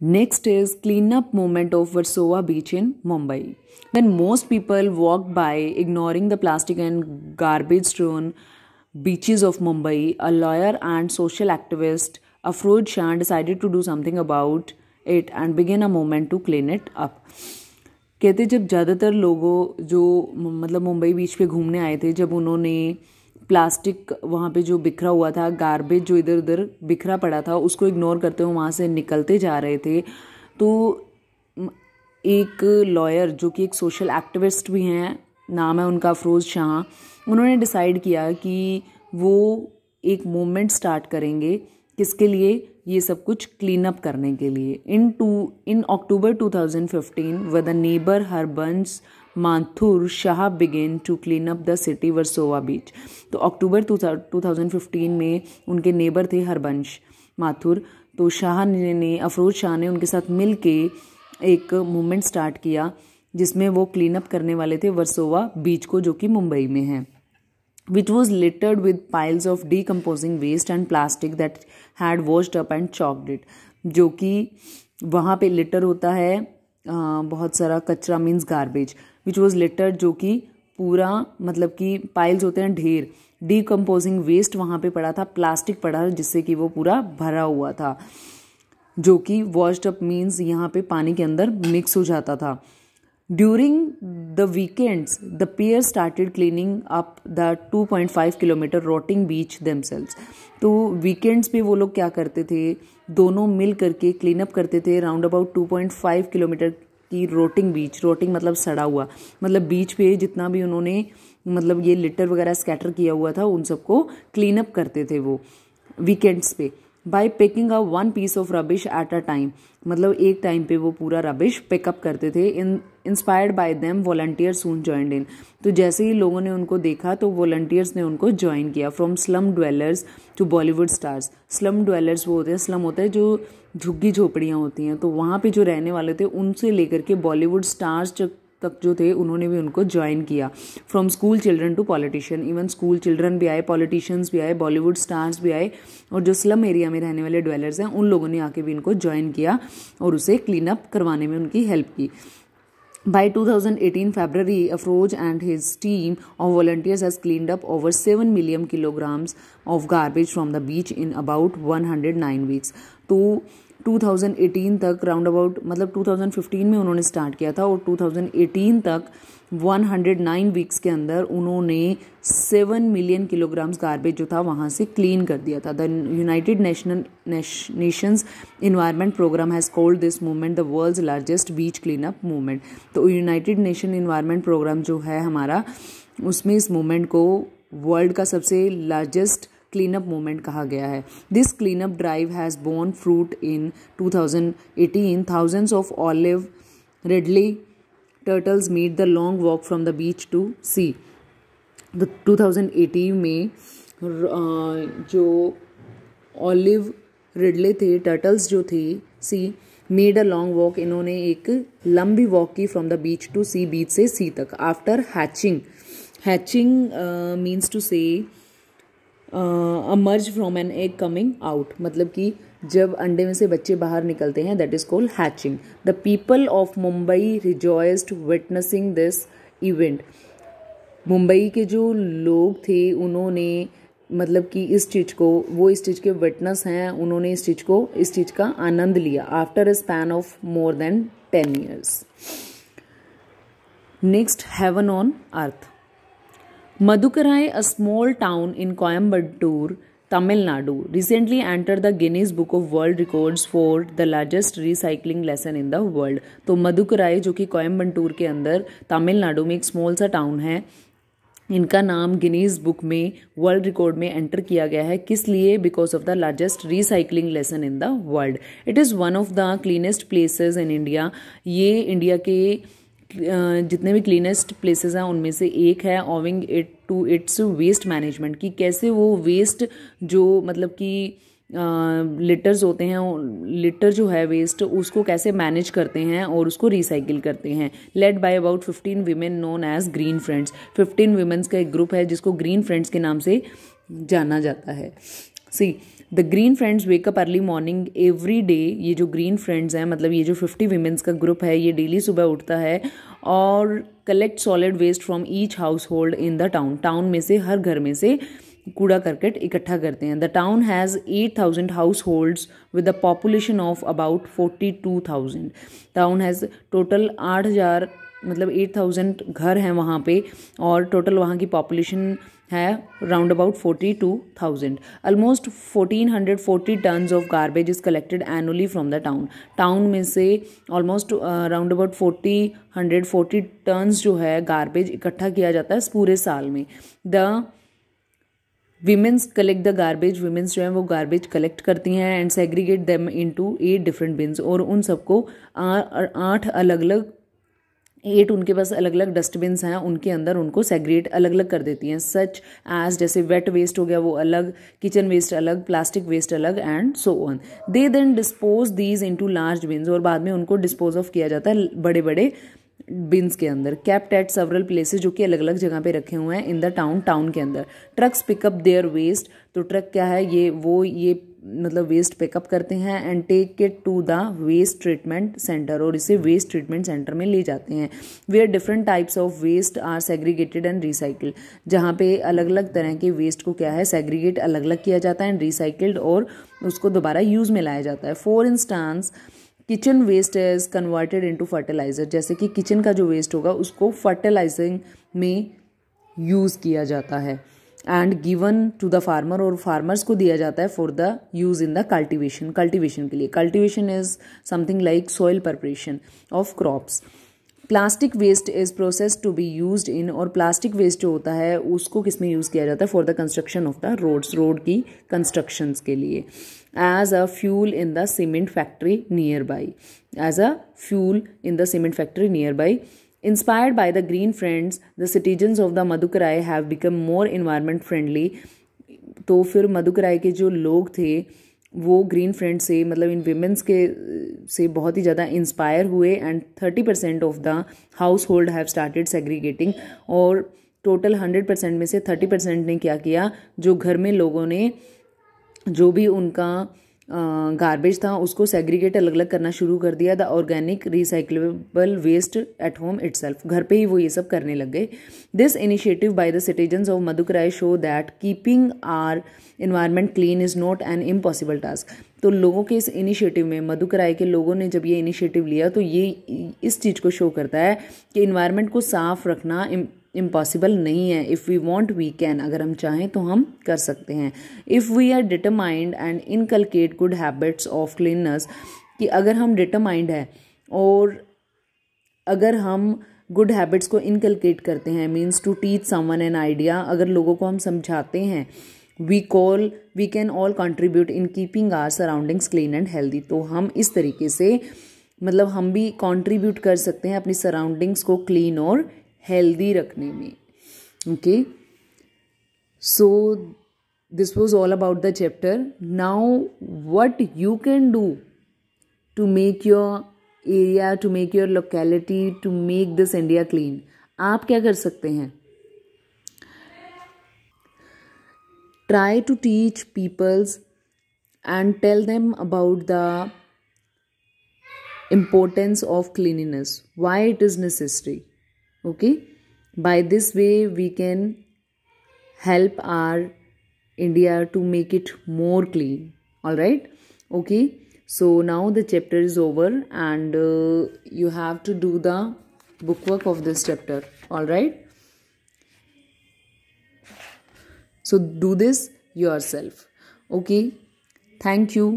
Next is cleanup movement of Versova beach in Mumbai. When most people walk by ignoring the plastic and garbage strewn beaches of Mumbai, a lawyer and social activist Afroz Shah decided to do something about it and begin a movement to clean it up. कहते जब ज़्यादातर लोगों जो मतलब मुंबई बीच पे घूमने आए थे जब उन्होंने प्लास्टिक वहाँ पे जो बिखरा हुआ था गार्बेज जो इधर उधर बिखरा पड़ा था उसको इग्नोर करते हुए वहाँ से निकलते जा रहे थे तो एक लॉयर जो कि एक सोशल एक्टिविस्ट भी हैं नाम है उनका अफरोज़ शाह उन्होंने डिसाइड किया कि वो एक मूवमेंट स्टार्ट करेंगे किसके लिए ये सब कुछ क्लीन अप करने के लिए in two in October 2015 the neighbour Harbans Mathur Shah began to clean up the city Versova beach तो अक्टूबर 2015 में उनके नेबर थे हरबंश माथुर तो शाह ने अफरोज शाह ने उनके साथ मिल एक मूवमेंट स्टार्ट किया जिसमें वो क्लीन अप करने वाले थे वर्सोवा बीच को जो कि मुंबई में है which was littered with piles of decomposing waste and plastic that had washed up and choked it जो कि वहाँ पे लिटर होता है बहुत सारा कचरा means garbage which was litter जो कि पूरा मतलब कि पाइल्स होते हैं ढेर डीकम्पोजिंग वेस्ट वहाँ पे पड़ा था प्लास्टिक पड़ा जिससे कि वो पूरा भरा हुआ था जो कि वॉश्ड अप मीन्स यहाँ पे पानी के अंदर मिक्स हो जाता था during the weekends the pair started cleaning up the 2.5 kilometre rotting beach themselves तो वीकेंड्स पे वो लोग क्या करते थे दोनों मिल करके क्लीन अप करते थे राउंड अबाउट 2.5 किलोमीटर कि रोटिंग बीच रोटिंग मतलब सड़ा हुआ मतलब बीच पे जितना भी उन्होंने मतलब ये लिटर वगैरह स्कैटर किया हुआ था उन सबको क्लीन अप करते थे वो वीकेंड्स पे by picking a one piece of rubbish at a time मतलब एक टाइम पे वो पूरा रबिश पिकअप करते थे in inspired by them volunteers soon join in तो जैसे ही लोगों ने उनको देखा तो वॉलंटियर्स ने उनको ज्वाइन किया from slum dwellers to Bollywood stars slum dwellers वो होते हैं स्लम होता है जो झुग्गी झोपड़ियाँ होती हैं तो वहाँ पे जो रहने वाले थे उनसे लेकर के बॉलीवुड स्टार्स तक जो थे उन्होंने भी उनको ज्वाइन किया from school children to politician even school children भी आए पॉलिटिशियंस भी आए बॉलीवुड स्टार्स भी आए और जो स्लम एरिया में रहने वाले ड्वेलर्स हैं उन लोगों ने आके भी इनको ज्वाइन किया और उसे क्लीन अप करवाने में उनकी हेल्प की By 2018 February, Afroj and his team of volunteers has cleaned up over 7 million kilograms of garbage from the beach in about 109 weeks. To 2018 तक राउंड अबाउट मतलब 2015 में उन्होंने स्टार्ट किया था और 2018 तक 109 वीक्स के अंदर उन्होंने 7 मिलियन किलोग्राम्स गार्बेज जो था वहाँ से क्लीन कर दिया था the United National Nations Environment Programme has called this movement the world's largest beach clean up movement तो यूनाइटेड नेशन इन्वायरमेंट प्रोग्राम जो है हमारा उसमें इस मूवमेंट को वर्ल्ड का सबसे लार्जेस्ट क्लीन अप मूवमेंट कहा गया है this clean up drive has borne fruit in 2018 thousands of olive ridley turtles meet the long walk from the beach to sea two thousand eighteen में uh, जो olive ridley थे turtles जो थे sea made a long walk इन्होंने एक लंबी walk की from the beach to sea बीच से सी तक after hatching hatching means to से emerge from an egg coming out मतलब कि जब अंडे में से बच्चे बाहर निकलते हैं that is called hatching the people of Mumbai rejoiced witnessing this event Mumbai के जो लोग थे उन्होंने मतलब कि इस चीज़ को वो इस चीज़ के विटनेस हैं उन्होंने इस चीज़ को इस चीज़ का आनंद लिया after a span of more than ten years next heaven on earth Madhukarai a small town in Coimbatore Tamil Nadu recently enter the Guinness Book of World Records for the largest largest lesson in the world तो मधुकराय जो कि कोयम्बटूर के अंदर तमिलनाडु में एक small सा town है इनका नाम गिनीज बुक में वर्ल्ड रिकॉर्ड में एंटर किया गया है किस लिए because of the largest recycling lesson in the world it is one of the cleanest places in India ये इंडिया के जितने भी क्लीनेस्ट प्लेसेस हैं उनमें से एक है owing it to its waste management कि कैसे वो वेस्ट जो मतलब कि लिटर्स होते हैं लिटर जो है वेस्ट उसको कैसे मैनेज करते हैं और उसको रिसाइकिल करते हैं led by about fifteen women known as green friends fifteen women's का एक ग्रुप है जिसको ग्रीन फ्रेंड्स के नाम से जाना जाता है see the green friends wake up early morning every day ये जो ग्रीन फ्रेंड्स हैं मतलब ये जो फिफ्टी वीमेंस का ग्रुप है ये डेली सुबह उठता है और collect solid waste from each household in the town town में से हर घर में से कूड़ा करकट इकट्ठा करते हैं the town has eight thousand households with the population of about forty two thousand town has total आठ हज़ार मतलब एट थाउजेंड घर हैं वहाँ पे और टोटल वहाँ की पॉपुलेशन है round about forty two thousand almost fourteen hundred forty tons of garbage is collected annually from the town town में से almost round about forty hundred forty tons जो है गार्बेज इकट्ठा किया जाता है पूरे साल में the women's collect the garbage women's जो हैं वो गार्बेज कलेक्ट करती हैं and segregate them into eight different bins और उन सबको आठ अलग अलग एट उनके पास अलग अलग डस्टबिन्स हैं उनके अंदर उनको सेग्रेट अलग अलग कर देती हैं सच एज जैसे वेट वेस्ट हो गया वो अलग किचन वेस्ट अलग प्लास्टिक वेस्ट अलग and so on they then dispose these into large bins और बाद में उनको डिस्पोज ऑफ किया जाता है बड़े बड़े बिन्स के अंदर कैप्ट एट सवरल प्लेसेस जो कि अलग अलग जगह पे रखे हुए हैं इन द टाउन टाउन के अंदर ट्रक्स पिकअप देयर वेस्ट तो ट्रक क्या है ये वो ये मतलब वेस्ट पिकअप करते हैं and take it to the waste treatment centre और इसे वेस्ट ट्रीटमेंट सेंटर में ले जाते हैं where different types of waste are segregated and recycled जहाँ पे अलग अलग तरह के वेस्ट को क्या है सेग्रीगेट अलग अलग किया जाता है एंड रिसाइकल्ड और उसको दोबारा यूज़ में लाया जाता है for instance kitchen waste is converted into fertiliser जैसे कि किचन का जो वेस्ट होगा उसको फर्टिलाइजिंग में यूज़ किया जाता है and given to the farmer और फार्मर्स को दिया जाता है for the use in the cultivation cultivation के लिए cultivation is something like soil preparation of crops plastic waste is process to be use in और प्लास्टिक वेस्ट जो होता है उसको किस में यूज़ किया जाता है for the construction of the roads road की कंस्ट्रक्शंस के लिए as a fuel in the cement factory nearby as a fuel in the cement factory nearby inspired by the green friends the citizens of the Madhukarai have become more environment friendly तो फिर मधुकराय के जो लोग थे वो green friend से मतलब इन women's के से बहुत ही ज़्यादा इंस्पायर हुए and thirty percent of the household have started segregating और टोटल हंड्रेड परसेंट में से थर्टी परसेंट ने क्या किया जो घर में लोगों ने जो भी उनका गार्बेज था उसको सेग्रीगेट अलग अलग करना शुरू कर दिया the organic recyclable waste at home itself घर पे ही वो ये सब करने लग गए this initiative by the citizens of Madhukarai show that keeping our environment clean is not an impossible task तो लोगों के इस इनिशिएटिव में मधुकराय के लोगों ने जब ये इनिशिएटिव लिया तो ये इस चीज़ को शो करता है कि इन्वायरमेंट को साफ रखना इम्पॉसिबल नहीं है if we want we can अगर हम चाहें तो हम कर सकते हैं if we are determined and inculcate good habits of cleanness कि अगर हम डिटरमाइंड है और अगर हम गुड हैबिट्स को इनकलकेट करते हैं means to teach someone an idea अगर लोगों को हम समझाते हैं we call we can all contribute in keeping our surroundings clean and healthy तो हम इस तरीके से मतलब हम भी कॉन्ट्रीब्यूट कर सकते हैं अपनी सराउंडिंग्स को क्लीन और हेल्दी रखने में okay so this was all about the chapter now what you can do to make your area to make your locality to make this India clean आप क्या कर सकते हैं try to teach peoples and tell them about the importance of cleanliness why it is necessary okay by this way we can help our india to make it more clean all right okay so now the chapter is over and uh, you have to do the bookwork of this chapter all right so do this yourself okay thank you